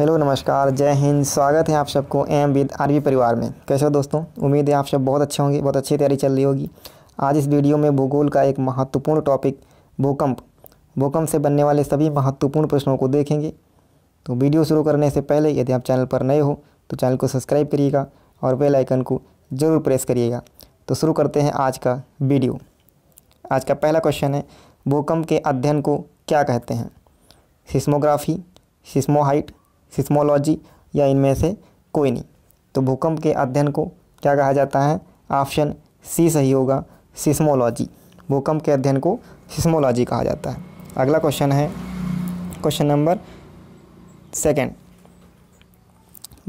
hello नमस्कार जय हिंद स्वागत है आप सबको एम विद आरवी परिवार में कैसे हो दोस्तों उम्मीद है आप सब बहुत अच्छे होंगे बहुत अच्छी तैयारी चल रही होगी आज इस वीडियो में भूगोल का एक महत्वपूर्ण टॉपिक भूकंप भूकंप से बनने वाले सभी महत्वपूर्ण प्रश्नों को देखेंगे तो वीडियो शुरू करने से पहले यदि आप चैनल पर नए हो तो चैनल को सब्सक्राइब करिएगा और बेलाइकन को ज़रूर प्रेस करिएगा तो शुरू करते हैं आज का वीडियो आज का पहला क्वेश्चन है भूकंप के अध्ययन को क्या कहते हैं सिस्मोग्राफी सिस्मोहाइट सिस्मोलॉजी या इनमें से कोई नहीं तो भूकंप के अध्ययन को क्या कहा जाता है ऑप्शन सी सही होगा सिस्मोलॉजी भूकंप के अध्ययन को सिस्मोलॉजी कहा जाता है अगला क्वेश्चन है क्वेश्चन नंबर सेकंड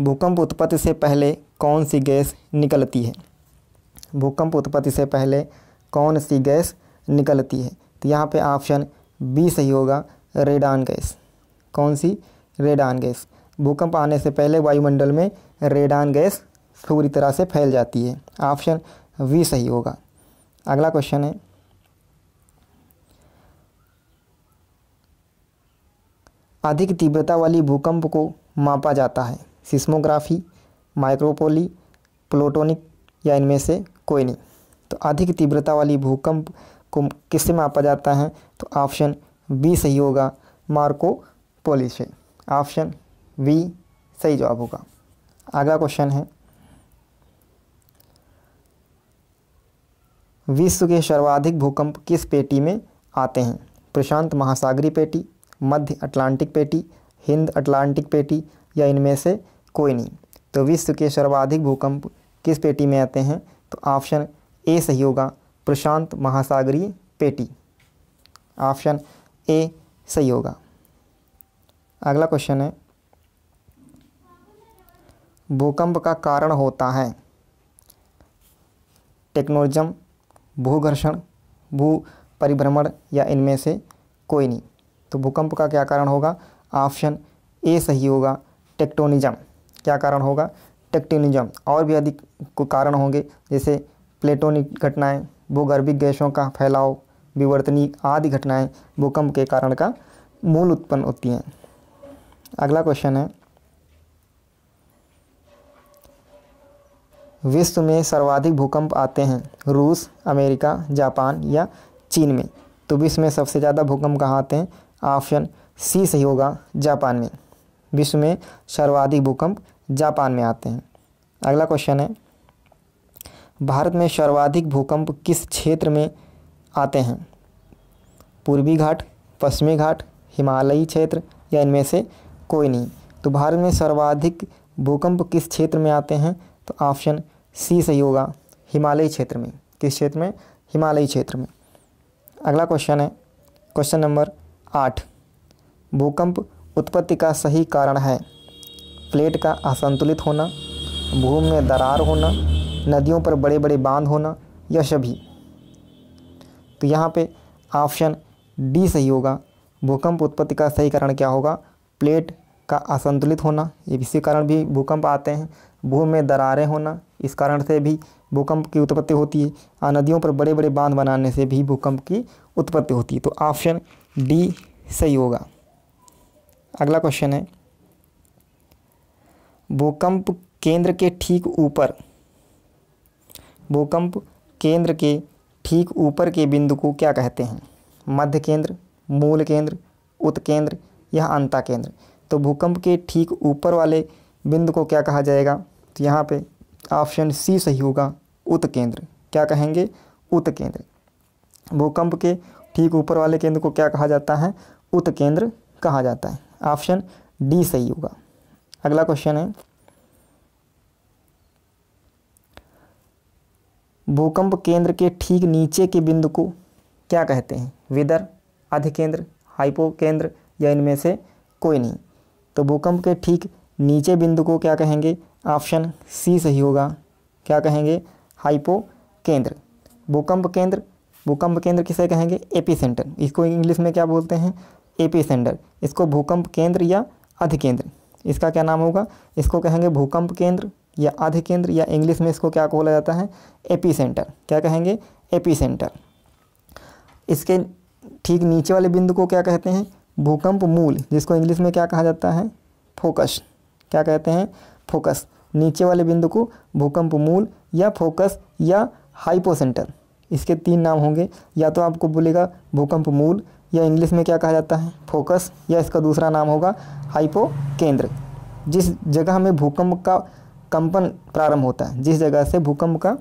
भूकंप उत्पत्ति से पहले कौन सी गैस निकलती है भूकंप उत्पत्ति से पहले कौन सी गैस निकलती है तो यहाँ पे ऑप्शन बी सही होगा रेडान गैस कौन सी रेडान गैस भूकंप आने से पहले वायुमंडल में रेडान गैस पूरी तरह से फैल जाती है ऑप्शन वी सही होगा अगला क्वेश्चन है अधिक तीव्रता वाली भूकंप को मापा जाता है सिस्मोग्राफी माइक्रोपोली प्लोटोनिक या इनमें से कोई नहीं तो अधिक तीव्रता वाली भूकंप को किससे मापा जाता है तो ऑप्शन बी सही होगा मार्को पोलिस है ऑप्शन वी सही जवाब होगा अगला क्वेश्चन है विश्व के सर्वाधिक भूकंप किस पेटी में आते हैं प्रशांत महासागरी पेटी मध्य अटलांटिक पेटी हिंद अटलांटिक पेटी या इनमें से कोई नहीं तो विश्व के सर्वाधिक भूकंप किस पेटी में आते हैं तो ऑप्शन ए सही होगा प्रशांत महासागरी पेटी ऑप्शन ए सही होगा अगला क्वेश्चन है भूकंप का कारण होता है टेक्नोलॉजम भूघर्षण भू परिभ्रमण या इनमें से कोई नहीं तो भूकंप का क्या कारण होगा ऑप्शन ए सही होगा टेक्टोनिज्म क्या कारण होगा टेक्टोनिज्म और भी अधिक कारण होंगे जैसे प्लेटोनिक घटनाएं भूगर्भिक गैसों का फैलाव विवर्तनी आदि घटनाएं भूकंप के कारण का मूल उत्पन्न होती हैं अगला क्वेश्चन है विश्व में सर्वाधिक भूकंप आते हैं रूस अमेरिका जापान या चीन में तो विश्व में सबसे ज़्यादा भूकंप कहाँ आते हैं ऑप्शन सी सही होगा जापान में विश्व में सर्वाधिक भूकंप जापान में आते हैं अगला क्वेश्चन है भारत में सर्वाधिक भूकंप किस क्षेत्र में आते हैं पूर्वी घाट पश्चिमी घाट हिमालयी क्षेत्र या इनमें से कोई नहीं तो भारत में सर्वाधिक भूकंप किस क्षेत्र में आते हैं तो ऑप्शन सी सही होगा हिमालयी क्षेत्र में किस क्षेत्र में हिमालयी क्षेत्र में अगला क्वेश्चन है क्वेश्चन नंबर आठ भूकंप उत्पत्ति का सही कारण है प्लेट का असंतुलित होना भूमि में दरार होना नदियों पर बड़े बड़े बांध होना या सभी तो यहाँ पे ऑप्शन डी सही होगा भूकंप उत्पत्ति का सही कारण क्या होगा प्लेट का असंतुलित होना इसी कारण भी भूकंप आते हैं भूमि में दरारें होना इस कारण से भी भूकंप की उत्पत्ति होती है नदियों पर बड़े बड़े बांध बनाने से भी भूकंप की उत्पत्ति होती है तो ऑप्शन डी सही होगा अगला क्वेश्चन है भूकंप केंद्र के ठीक ऊपर भूकंप केंद्र के ठीक ऊपर के बिंदु को क्या कहते हैं मध्य केंद्र मूल केंद्र उत्केंद्र केंद्र या अंता केंद्र तो भूकंप के ठीक ऊपर वाले बिंदु को क्या कहा जाएगा तो यहाँ पे ऑप्शन सी सही होगा उत्केंद्र क्या कहेंगे उत्केंद्र भूकंप के ठीक ऊपर वाले केंद्र को क्या कहा जाता है उत्केंद्र कहा जाता है ऑप्शन डी सही होगा अगला क्वेश्चन है भूकंप केंद्र के ठीक नीचे के बिंदु को क्या कहते हैं विदर अधिकेंद्र हाइपो केंद्र या इनमें से कोई नहीं तो भूकंप के ठीक नीचे बिंदु को क्या कहेंगे ऑप्शन सी सही होगा क्या कहेंगे हाइपो केंद्र भूकंप केंद्र भूकंप केंद्र किसे कहेंगे एपी सेंटर इसको इंग्लिश में क्या बोलते हैं एपी सेंटर इसको भूकंप केंद्र या अध केंद्र इसका क्या नाम होगा इसको कहेंगे भूकंप केंद्र या अध केंद्र या इंग्लिश में इसको क्या बोला जाता है एपी सेंटर क्या कहेंगे एपी सेंटर इसके ठीक नीचे वाले बिंदु को क्या कहते हैं भूकंप मूल जिसको इंग्लिश में क्या कहा जाता है फोकस क्या कहते हैं फोकस नीचे वाले बिंदु को भूकंप मूल या फोकस या हाइपोसेंटर इसके तीन नाम होंगे या तो आपको बोलेगा भूकंप मूल या इंग्लिश में क्या कहा जाता है फोकस या इसका दूसरा नाम होगा हाइपो केंद्र जिस जगह में भूकंप का कंपन प्रारंभ होता है जिस जगह से भूकंप का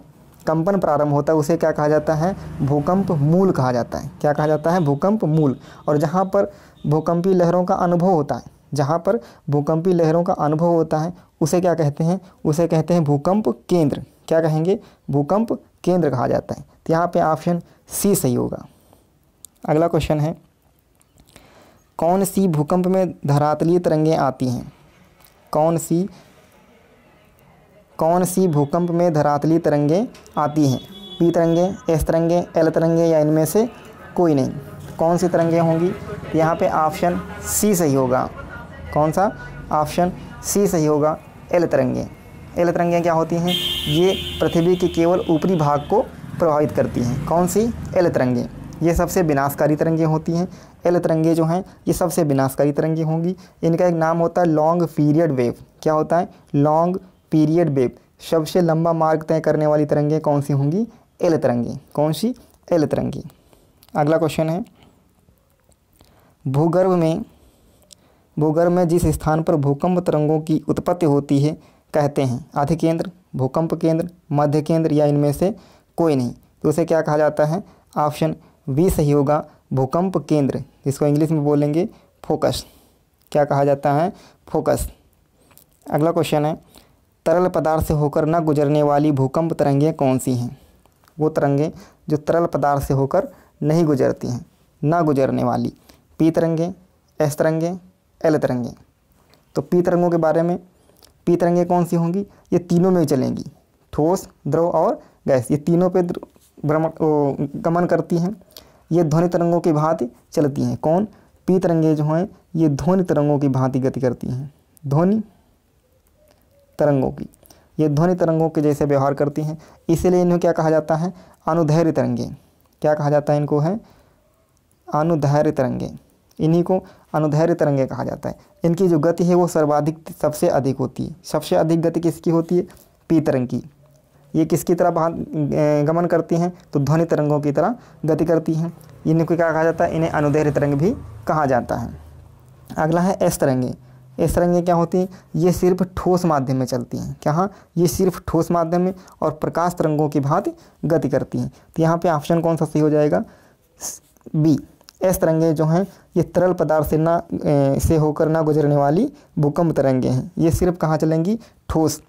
कंपन प्रारंभ होता है उसे क्या कहा जाता है भूकंप मूल कहा जाता है क्या कहा जाता है भूकंप मूल और जहाँ पर भूकंपीय लहरों का अनुभव होता है जहाँ पर भूकंपीय लहरों का अनुभव होता है उसे क्या कहते हैं उसे कहते हैं भूकंप केंद्र क्या कहेंगे भूकंप केंद्र कहा जाता है तो यहाँ पे ऑप्शन सी सही होगा अगला क्वेश्चन है कौन सी भूकंप में धरातलीय तरंगें आती हैं कौन सी कौन सी भूकंप में धरातलीय तरंगें आती हैं पी तरंगें एस तरंगें एल तरंगें या इनमें से कोई नहीं कौन सी तरंगें होंगी यहाँ पे ऑप्शन सी सही होगा कौन सा ऑप्शन सी सही होगा एल तरंगें एल तरंगें क्या होती हैं ये पृथ्वी के केवल ऊपरी भाग को प्रभावित करती हैं कौन सी एल तरंगें ये सबसे विनाशकारी तरंगें होती हैं एल तरंगें जो हैं ये सबसे विनाशकारी तरंगें होंगी इनका एक नाम होता है लॉन्ग पीरियड वेव क्या होता है लॉन्ग पीरियड वेव सबसे लंबा मार्ग तय करने वाली तरंगें कौन सी होंगी एल तरंगें कौन सी एल तरंगें अगला क्वेश्चन है भूगर्भ में भूगर्भ में जिस स्थान पर भूकंप तरंगों की उत्पत्ति होती है कहते हैं आधि केंद्र भूकंप केंद्र मध्य केंद्र या इनमें से कोई नहीं तो उसे क्या कहा जाता है ऑप्शन बी सही होगा भूकंप केंद्र जिसको इंग्लिश में बोलेंगे फोकस क्या कहा जाता है फोकस अगला क्वेश्चन है तरल पदार्थ से होकर न गुजरने वाली भूकंप तरंगें कौन सी हैं वो तरंगें जो तरल पदार्थ से होकर नहीं गुजरती हैं ना गुजरने वाली पी तरंगे एस तरंगे एल तरंगे तो पी तरंगों के बारे में पी तरंगे कौन सी होंगी ये तीनों में चलेंगी ठोस द्रव और गैस ये तीनों पे भ्रमण गमन करती हैं ये ध्वनि तरंगों की भांति चलती हैं कौन पी तरंगे जो हैं ये ध्वनि तरंगों की भांति गति करती हैं ध्वनि तरंगों की ये ध्वनि तरंगों के जैसे व्यवहार करती हैं इसीलिए इन्हें क्या कहा जाता है अनुधैर्य तरंगे क्या कहा जाता है इनको है अनुधैर्य तरंगे इन्हीं को अनुधैर्य तरंगे कहा जाता है इनकी जो गति है वो सर्वाधिक सबसे अधिक होती है सबसे अधिक गति किसकी होती है पी तरंग की ये किसकी तरह गमन करती हैं तो ध्वनि तरंगों की तरह गति करती हैं इनको क्या कहा जाता है इन्हें अनुधैर्य तरंग भी कहा जाता है अगला है एस तरंगे एस तरंगें क्या होती हैं ये सिर्फ ठोस माध्यम में चलती हैं क्या हाँ ये सिर्फ ठोस माध्यम में और प्रकाश तरंगों की भांति गति करती हैं तो यहाँ पे ऑप्शन कौन सा सही हो जाएगा बी एस तरंगे जो हैं ये तरल पदार्थ से ना से होकर ना गुजरने वाली भूकंप तरंगे हैं ये सिर्फ कहाँ चलेंगी ठोस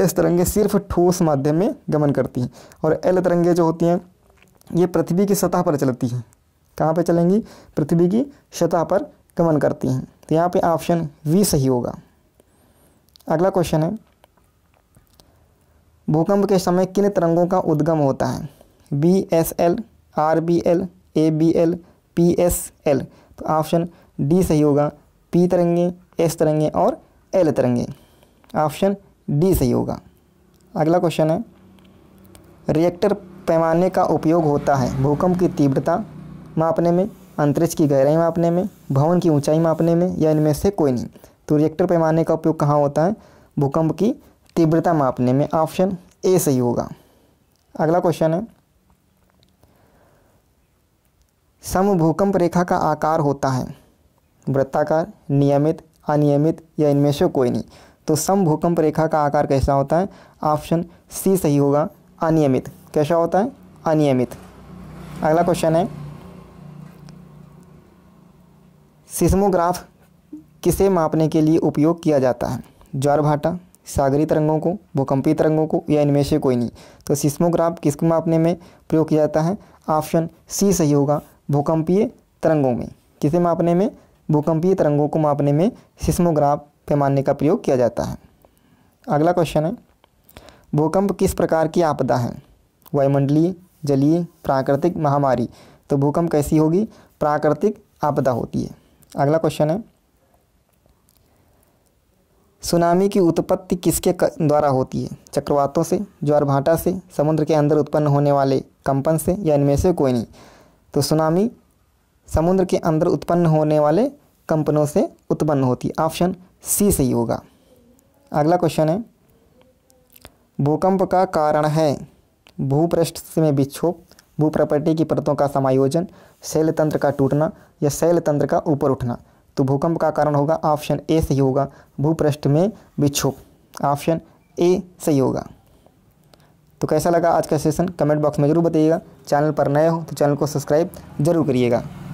एस तरंगे सिर्फ ठोस माध्यम में गमन करती हैं और एल तरंगे जो होती हैं ये पृथ्वी की सतह पर चलती हैं कहाँ पर चलेंगी पृथ्वी की सतह पर गमन करती हैं तो यहाँ पे ऑप्शन वी सही होगा अगला क्वेश्चन है भूकंप के समय किन तरंगों का उद्गम होता है B S L R B L A B L P S L तो ऑप्शन डी सही होगा पी तरंगे एस तरंगे और एल तरंगे ऑप्शन डी सही होगा अगला क्वेश्चन है रिएक्टर पैमाने का उपयोग होता है भूकंप की तीव्रता मापने में अंतरिक्ष की गहराई मापने में भवन की ऊंचाई मापने में या इनमें से कोई नहीं तो रिएक्टर पैमाने का उपयोग कहाँ होता है भूकंप की तीव्रता मापने में ऑप्शन ए सही होगा अगला क्वेश्चन है सम भूकंप रेखा का आकार होता है वृत्ताकार नियमित अनियमित या इनमें से कोई नहीं तो सम भूकंप रेखा का आकार कैसा होता है ऑप्शन सी सही होगा अनियमित कैसा होता है अनियमित अगला क्वेश्चन है सिस्मोग्राफ किसे मापने के लिए उपयोग किया जाता है ज्वार भाटा सागरी तरंगों को भूकंपीय तरंगों को या इनमें से कोई नहीं तो सिस्मोग्राफ किसको मापने में प्रयोग किया जाता है ऑप्शन सी सही होगा भूकंपीय तरंगों में किसे मापने में भूकंपीय तरंगों को मापने में सिस्मोग्राफ पैमाने का प्रयोग किया जाता है अगला क्वेश्चन है भूकंप किस प्रकार की आपदा है वायुमंडलीय जलीय प्राकृतिक महामारी तो भूकंप कैसी होगी प्राकृतिक आपदा होती है अगला क्वेश्चन है सुनामी की उत्पत्ति किसके द्वारा होती है चक्रवातों से ज्वार भाटा से समुद्र के अंदर उत्पन्न होने वाले कंपन से या इनमें से कोई नहीं तो सुनामी समुद्र के अंदर उत्पन्न होने वाले कंपनों से उत्पन्न होती है ऑप्शन सी सही होगा अगला क्वेश्चन है भूकंप का कारण है भूपृष्ठ में विक्षोभ भू प्रॉपर्टी की परतों का समायोजन शैल तंत्र का टूटना या शैल तंत्र का ऊपर उठना तो भूकंप का कारण होगा ऑप्शन ए सही होगा भूपृष्ठ में विक्षोभ ऑप्शन ए सही होगा तो कैसा लगा आज का सेशन कमेंट बॉक्स में ज़रूर बताइएगा चैनल पर नए हो तो चैनल को सब्सक्राइब जरूर करिएगा